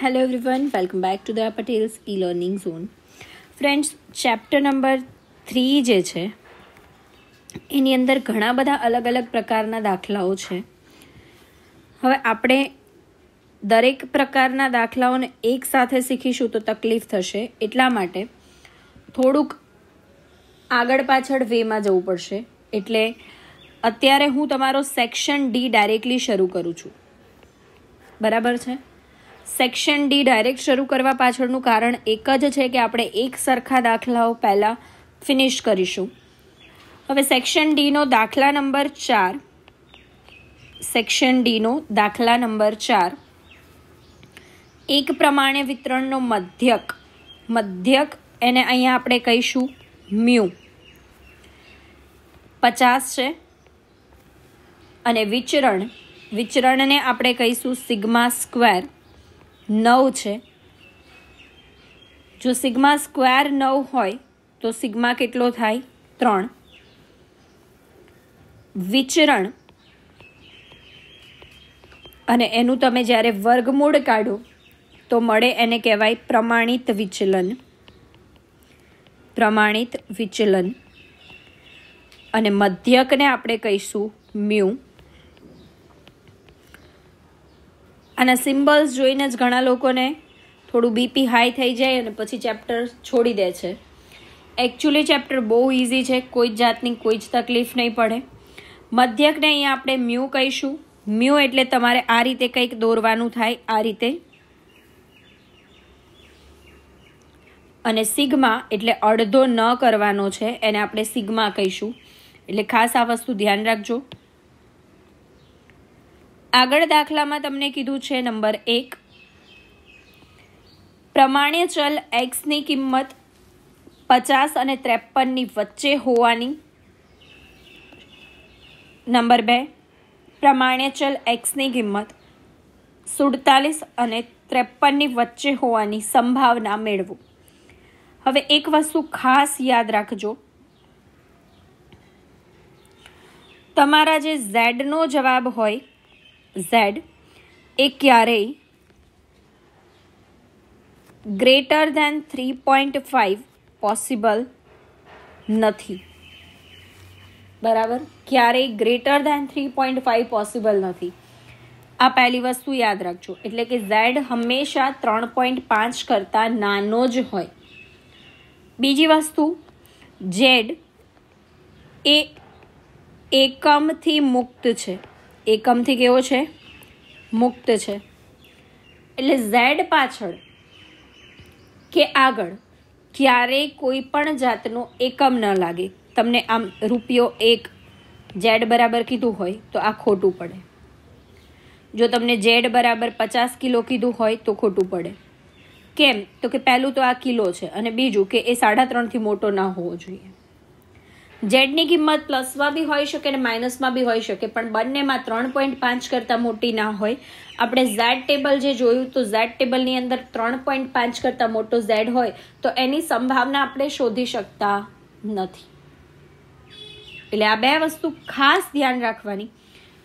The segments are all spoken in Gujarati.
hello everyone welcome back to the Patels e learning zone friends chapter number three જે છે એની અંદર ઘણા બધા અલગ અલગ પ્રકારના દાખલાઓ છે હવે આપણે દરેક પ્રકારના દાખલાઓને એકસાથે શીખીશું તો તકલીફ થશે એટલા માટે થોડુંક આગળ પાછળ વેમાં જવું પડશે એટલે અત્યારે હું તમારો સેક્શન ડી ડાયરેક્ટલી શરૂ કરું છું બરાબર છે સેક્શન ડી ડાયરેક્ટ શરૂ કરવા પાછળનું કારણ એક જ છે કે આપણે એક સરખા દાખલાઓ પહેલાં ફિનિશ કરીશું હવે સેક્શન ડીનો દાખલા નંબર ચાર સેક્શન ડીનો દાખલા નંબર ચાર એક પ્રમાણે વિતરણનો મધ્યક મધ્યક એને અહીંયા આપણે કહીશું મ્યુ પચાસ છે અને વિચરણ વિચરણને આપણે કહીશું સિગ્મા સ્ક્વેર નવ છે જો સિગ્મા સ્ક્વેર નવ હોય તો સિગ્મા કેટલો થાય ત્રણ વિચરણ અને એનું તમે જ્યારે વર્ગમૂળ કાઢો તો મળે એને કહેવાય પ્રમાણિત વિચલન પ્રમાણિત વિચલન અને મધ્યકને આપણે કહીશું મ્યુ આના સિમ્બલ્સ જોઈને જ ઘણા લોકોને થોડું બીપી હાઈ થઈ જાય અને પછી ચેપ્ટર છોડી દે છે એકચ્યુઅલી ચેપ્ટર બહુ ઇઝી છે કોઈ જ જાતની કોઈ જ તકલીફ નહીં પડે મધ્યકને અહીંયા આપણે મ્યુ કહીશું મ્યુ એટલે તમારે આ રીતે કંઈક દોરવાનું થાય આ રીતે અને સિગ્મા એટલે અડધો ન કરવાનો છે એને આપણે સિગ્મા કહીશું એટલે ખાસ આ વસ્તુ ધ્યાન રાખજો આગળ દાખલામાં તમને કીધું છે નંબર એક પ્રમાણ્ય ચલ એક્સની કિંમત પચાસ અને ત્રેપનની વચ્ચે હોવાની નંબર બે પ્રમાણ્ય ચલ એક્સની કિંમત સુડતાલીસ અને ત્રેપનની વચ્ચે હોવાની સંભાવના મેળવો હવે એક વસ્તુ ખાસ યાદ રાખજો તમારા જે ઝેડનો જવાબ હોય ઝેડ એ ક્યારેય greater than three point five possible નથી બરાબર ક્યારેય greater than three point five possible નથી આ પહેલી વસ્તુ યાદ રાખજો એટલે કે ઝેડ હંમેશા ત્રણ પોઈન્ટ પાંચ કરતાં નાનો જ હોય બીજી વસ્તુ ઝેડ એ એકમથી મુક્ત છે એકમથી કેવો છે મુક્ત છે એટલે ઝેડ પાછળ કે આગળ ક્યારેય કોઈ પણ જાતનું એકમ ન લાગે તમને આમ રૂપિયો એક ઝેડ બરાબર કીધું હોય તો આ ખોટું પડે જો તમને ઝેડ બરાબર પચાસ કિલો કીધું હોય તો ખોટું પડે કેમ તો કે પહેલું તો આ કિલો છે અને બીજું કે એ સાડા ત્રણથી મોટો ના હોવો જોઈએ ઝેડની કિંમત પ્લસમાં બી હોઈ શકે અને માઇનસમાં બી હોઈ શકે પણ બંનેમાં ત્રણ પોઈન્ટ પાંચ કરતાં મોટી ના હોય આપણે ઝેડ ટેબલ જે જોયું તો ઝેડ ટેબલની અંદર ત્રણ પોઈન્ટ પાંચ કરતાં મોટો ઝેડ હોય તો એની સંભાવના આપણે શોધી શકતા નથી એટલે આ બે વસ્તુ ખાસ ધ્યાન રાખવાની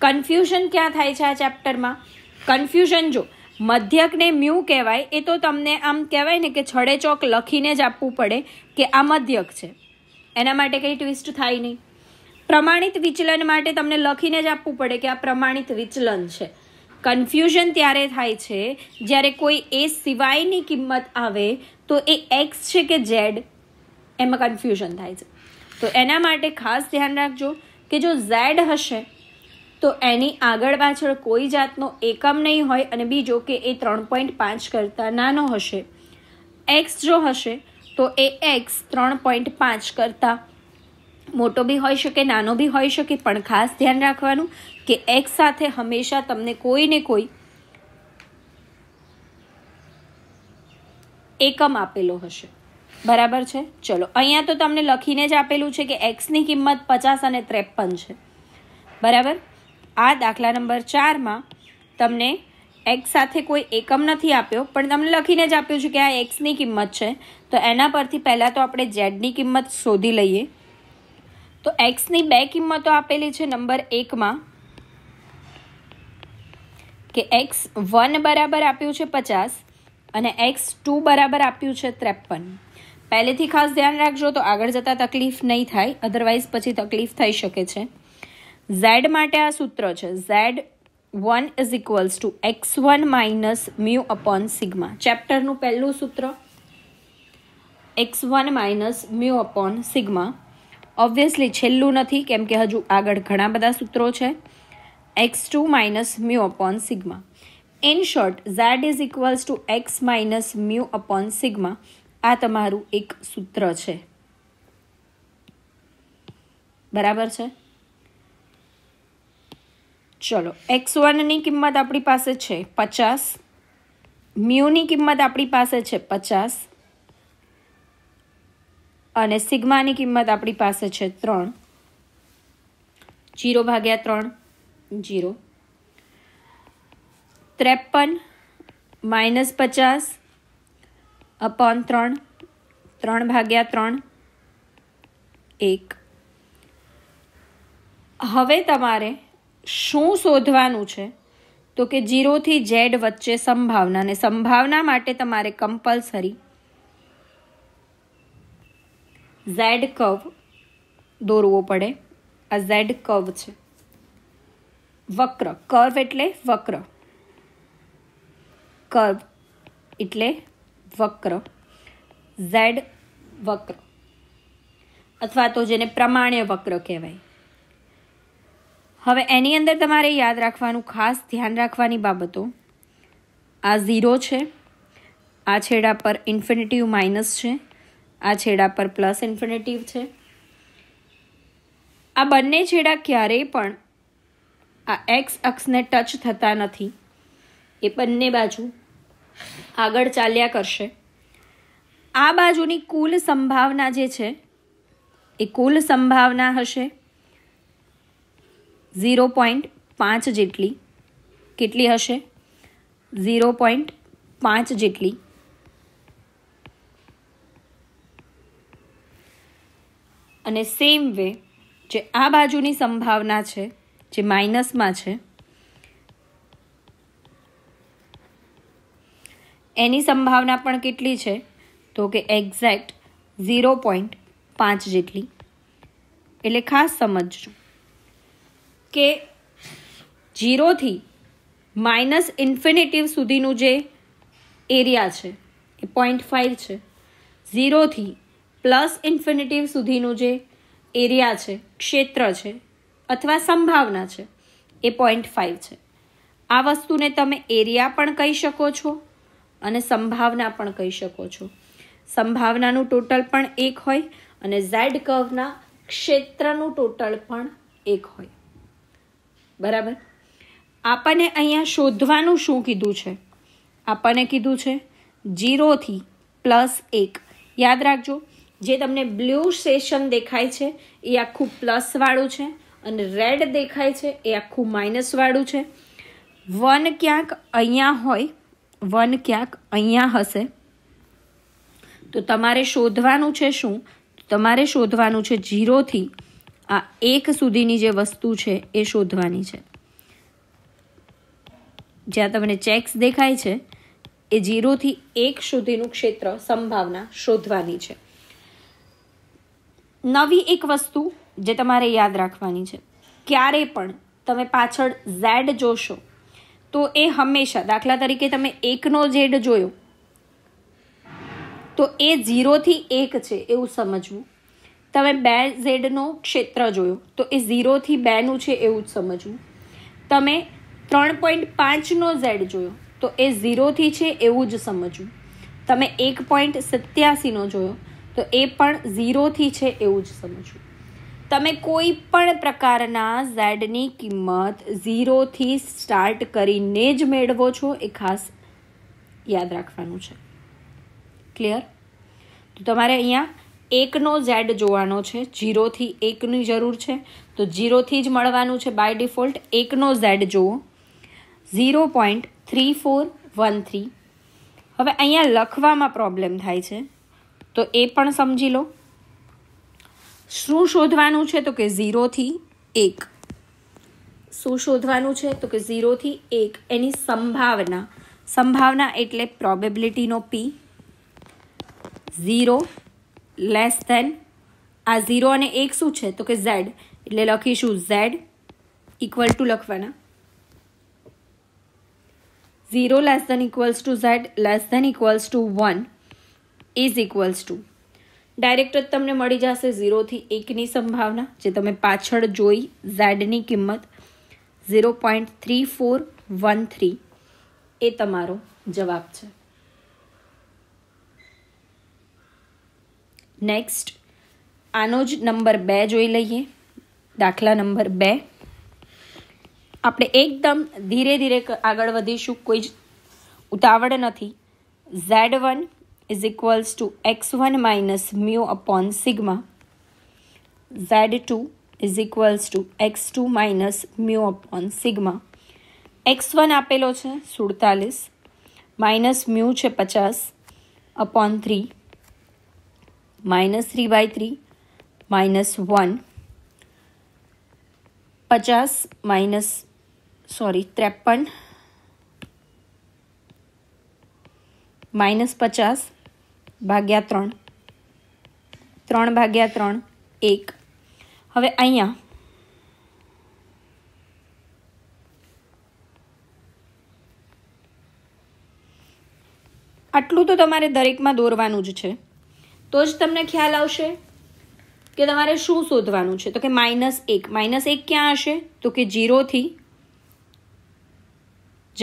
કન્ફ્યુઝન ક્યાં થાય છે આ ચેપ્ટરમાં કન્ફ્યુઝન જો મધ્યકને મ્યુ કહેવાય એ તો તમને આમ કહેવાય ને કે છડે ચોક લખીને જ આપવું પડે કે આ મધ્યક છે એના માટે કંઈ ટ્વિસ્ટ થાય નહીં પ્રમાણિત વિચલન માટે તમને લખીને જ આપવું પડે કે આ પ્રમાણિત વિચલન છે કન્ફ્યુઝન ત્યારે થાય છે જ્યારે કોઈ એ સિવાયની કિંમત આવે તો એ એક્સ છે કે ઝેડ એમાં કન્ફ્યુઝન થાય છે તો એના માટે ખાસ ધ્યાન રાખજો કે જો ઝેડ હશે તો એની આગળ પાછળ કોઈ જાતનો એકમ નહીં હોય અને બીજો કે એ ત્રણ પોઈન્ટ પાંચ કરતાં નાનો હશે એક્સ જો હશે તો એ એક્સ ત્રણ પોઈન્ટ પાંચ કરતાં મોટો બી હોઈ શકે નાનો બી હોઈ શકે પણ ખાસ ધ્યાન રાખવાનું કે એક્સ સાથે હંમેશા તમને કોઈ ને કોઈ એકમ આપેલો હશે બરાબર છે ચલો અહીંયા તો તમને લખીને જ આપેલું છે કે એક્સની કિંમત પચાસ અને ત્રેપન છે બરાબર આ દાખલા નંબર ચારમાં તમને એક્સ સાથે કોઈ એકમ નથી આપ્યો પણ તમને લખીને જ આપ્યું છે કે આ એક્સની કિંમત છે તો એના પરથી પહેલાં તો આપણે ઝેડની કિંમત શોધી લઈએ તો એક્સની બે કિંમતો આપેલી છે નંબર એકમાં કે એક્સ વન બરાબર આપ્યું છે પચાસ અને એક્સ ટુ બરાબર આપ્યું છે ત્રેપન પહેલેથી ખાસ ધ્યાન રાખજો તો આગળ જતાં તકલીફ નહીં થાય અધરવાઇઝ પછી તકલીફ થઈ શકે છે ઝેડ માટે આ સૂત્ર છે Z one is equals to x one minus mu upon sigma ચેપ્ટરનું પહેલું સૂત્ર x one minus mu upon sigma obviously છેલ્લું નથી કેમ કે હજુ આગળ ઘણા બધા સૂત્રો છે x two minus mu upon sigma in short Z is equals to x minus mu upon sigma આ તમારું એક સૂત્ર છે બરાબર છે ચલો એક્સ વનની કિંમત આપણી પાસે છે પચાસ મ્યુની કિંમત આપણી પાસે છે પચાસ અને સિગ્માની કિંમત આપણી પાસે છે ત્રણ જીરો ભાગ્યા ત્રણ જીરો ત્રેપન માઇનસ પચાસ અપોન ત્રણ ત્રણ ભાગ્યા ત્રણ એક હવે તમારે શું શોધવાનું છે તો કે જીરોથી ઝેડ વચ્ચે સંભાવના અને સંભાવના માટે તમારે કમ્પલસરી ઝેડ કવ દોરવો પડે આ ઝેડ કવ છે વક્ર કર્વ એટલે વક્ર કર્વ એટલે વક્ર ઝેડ વક્ર અથવા તો જેને પ્રમાણ્ય વક્ર કહેવાય હવે એની અંદર તમારે યાદ રાખવાનું ખાસ ધ્યાન રાખવાની બાબતો આ ઝીરો છે આ છેડા પર ઇન્ફિનિટિવ માઇનસ છે આ છેડા પર પ્લસ ઇન્ફિનિટિવ છે આ બંને છેડા ક્યારેય પણ આ એક્સ અક્ષને ટચ થતા નથી એ બંને બાજુ આગળ ચાલ્યા કરશે આ બાજુની કુલ સંભાવના જે છે એ કુલ સંભાવના હશે ઝીરો પોઈન્ટ પાંચ જેટલી કેટલી હશે ઝીરો પોઈન્ટ પાંચ જેટલી અને સેમ વે જે આ બાજુની સંભાવના છે જે માઇનસમાં છે એની સંભાવના પણ કેટલી છે તો કે એક્ઝેક્ટ ઝીરો પોઈન્ટ પાંચ જેટલી એટલે ખાસ સમજજો કે જીરોથી માઇનસ ઇન્ફિનેટિવ સુધીનું જે એરિયા છે એ પોઈન્ટ ફાઇવ છે ઝીરોથી પ્લસ ઇન્ફિનેટિવ સુધીનું જે એરિયા છે ક્ષેત્ર છે અથવા સંભાવના છે એ પોઈન્ટ ફાઇવ છે આ વસ્તુને તમે એરિયા પણ કહી શકો છો અને સંભાવના પણ કહી શકો છો સંભાવનાનું ટોટલ પણ એક હોય અને ઝેડ કર્વના ક્ષેત્રનું ટોટલ પણ એક હોય બરાબર આપણને અહીંયા શોધવાનું શું કીધું છે આપણને કીધું છે જીરોથી પ્લસ એક યાદ રાખજો જે તમને બ્લુ સેશન દેખાય છે એ આખું પ્લસવાળું છે અને રેડ દેખાય છે એ આખું માઇનસવાળું છે વન ક્યાંક અહીંયા હોય વન ક્યાંક અહીંયા હશે તો તમારે શોધવાનું છે શું તમારે શોધવાનું છે જીરોથી આ એક સુધીની જે વસ્તુ છે એ શોધવાની છે જ્યાં તમને ચેક્સ દેખાય છે એ જીરોથી એક સુધીનું ક્ષેત્ર સંભાવના શોધવાની છે નવી એક વસ્તુ જે તમારે યાદ રાખવાની છે ક્યારે પણ તમે પાછળ ઝેડ જોશો તો એ હંમેશા દાખલા તરીકે તમે એકનો ઝેડ જોયો તો એ ઝીરોથી એક છે એવું સમજવું તમે બે ઝેડનો ક્ષેત્ર જોયું તો એ ઝીરોથી બેનું છે એવું જ સમજવું તમે ત્રણ પોઈન્ટ પાંચનો ઝેડ જોયો તો એ ઝીરોથી છે એવું જ સમજવું તમે એક પોઈન્ટ સત્યાસીનો જોયો તો એ પણ ઝીરોથી છે એવું જ સમજવું તમે કોઈ પણ પ્રકારના ઝેડની કિંમત ઝીરોથી સ્ટાર્ટ કરીને જ મેળવો છો એ ખાસ યાદ રાખવાનું છે ક્લિયર તો તમારે અહીંયા એકનો ઝેડ જોવાનો છે જીરોથી એકની જરૂર છે તો જીરોથી જ મળવાનું છે બાય ડિફોલ્ટ એકનો ઝેડ જુઓ zero point three four one three હવે અહીંયા લખવામાં પ્રોબ્લેમ થાય છે તો એ પણ સમજી લો શું શોધવાનું છે તો કે ઝીરોથી એક શું શોધવાનું છે તો કે ઝીરોથી એક એની સંભાવના સંભાવના એટલે પ્રોબેબિલિટીનો પી ઝીરો લેસ ધેન આ ઝીરો અને એક શું છે તો કે ઝેડ એટલે લખીશું ઝેડ ઇક્વલ ટુ લખવાના zero less than equals to Z less than equals to one is equals to direct જ તમને મળી જશે ઝીરોથી એકની સંભાવના જે તમે પાછળ જોઈ ઝેડની કિંમત zero point three four one three એ તમારો જવાબ છે नेक्स्ट आनोज नंबर 2 જોઈ લઈએ દાખલા નંબર 2 આપણે એકદમ ધીરે ધીરે આગળ વધીશું કોઈ ઉતાવળ નથી z1 = x1 - μ / σ z2 = x2 - μ / σ x1 આપેલું છે 47 - μ છે 50 / 3 minus three by three minus one પચાસ માઇનસ સોરી ત્રેપન માઇનસ પચાસ ભાગ્યા ત્રણ ત્રણ ભાગ્યા ત્રણ એક હવે અહીંયા આટલું તો તમારે દરેકમાં દોરવાનું જ છે તો જ તમને ખ્યાલ આવશે કે તમારે શું શોધવાનું છે તો કે માઇનસ એક માઇનસ એક ક્યાં હશે તો કે જીરોથી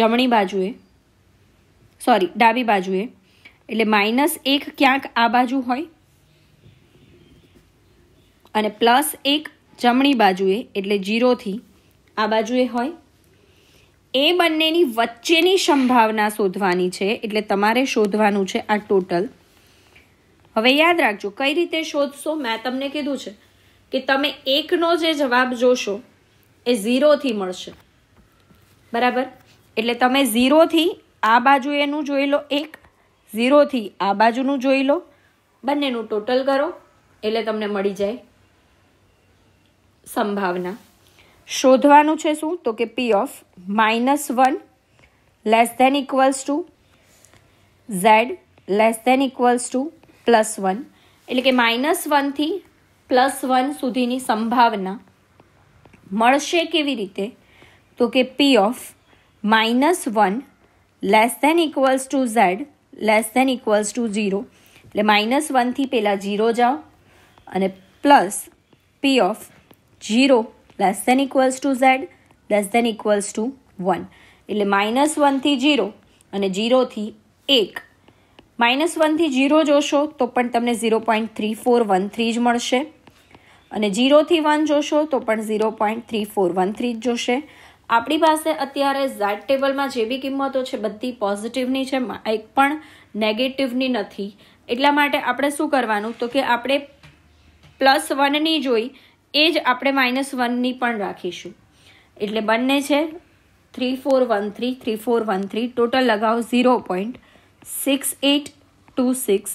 જમણી બાજુએ સોરી ડાબી બાજુએ એટલે માઇનસ એક ક્યાંક આ બાજુ હોય અને પ્લસ એક જમણી બાજુએ એટલે જીરોથી આ બાજુએ હોય એ બંનેની વચ્ચેની સંભાવના શોધવાની છે એટલે તમારે શોધવાનું છે આ ટોટલ હવે યાદ રાખજો કઈ રીતે શોધશો મેં તમને કીધું છે કે તમે એકનો જે જવાબ જોશો એ ઝીરોથી મળશે બરાબર એટલે તમે ઝીરોથી આ બાજુ એનું જોઈ લો એક ઝીરોથી આ બાજુનું જોઈ લો બંનેનું ટોટલ કરો એટલે તમને મળી જાય સંભાવના શોધવાનું છે શું તો કે P of minus one less than equals to Z less than equals to plus one એટલે કે માઇનસ વનથી પ્લસ વન સુધીની સંભાવના મળશે કેવી રીતે તો કે P of minus one less than equals to Z less than equals to zero એટલે માઇનસ વનથી પહેલાં ઝીરો જાઓ અને plus P of zero less than equals to Z less than equals to one એટલે માઇનસ વનથી ઝીરો અને ઝીરોથી એક માઇનસ વનથી જીરો જોશો તો પણ તમને zero point three four one three જ મળશે અને જીરોથી વન જોશો તો પણ zero point three four one three જ જોશે આપણી પાસે અત્યારે ઝેડ ટેબલમાં જે બી કિંમતો છે બધી પોઝિટિવની છે એક પણ નેગેટિવની નથી એટલા માટે આપણે શું કરવાનું તો કે આપણે પ્લસ વનની જોઈ એ જ આપણે માઇનસ વનની પણ રાખીશું એટલે બંને છે three four one three three four one three total લગાવો zero point six eight two six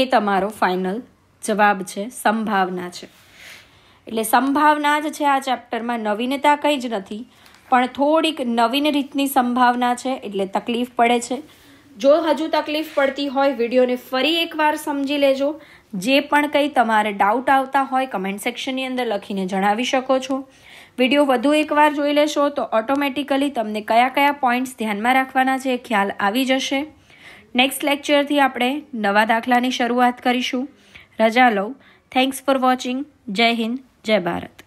એ તમારો ફાઇનલ જવાબ છે સંભાવના છે એટલે સંભાવના જ છે આ ચેપ્ટરમાં નવીનતા કંઈ જ નથી પણ થોડીક નવીન રીતની સંભાવના છે એટલે તકલીફ પડે છે જો હજુ તકલીફ પડતી હોય વિડીયોને ફરી એકવાર સમજી લેજો જે પણ કંઈ તમારે ડાઉટ આવતા હોય કમેન્ટ સેક્શનની અંદર લખીને જણાવી શકો છો વિડીયો વધુ એકવાર જોઈ લેશો તો ઓટોમેટિકલી તમને કયા કયા પોઈન્ટ્સ ધ્યાનમાં રાખવાના છે એ ખ્યાલ આવી જશે નેક્સ્ટ લેક્ચરથી આપણે નવા દાખલાની શરૂઆત કરીશું રજા લઉં થેન્ક્સ ફોર વોચિંગ જય હિન્દ જય ભારત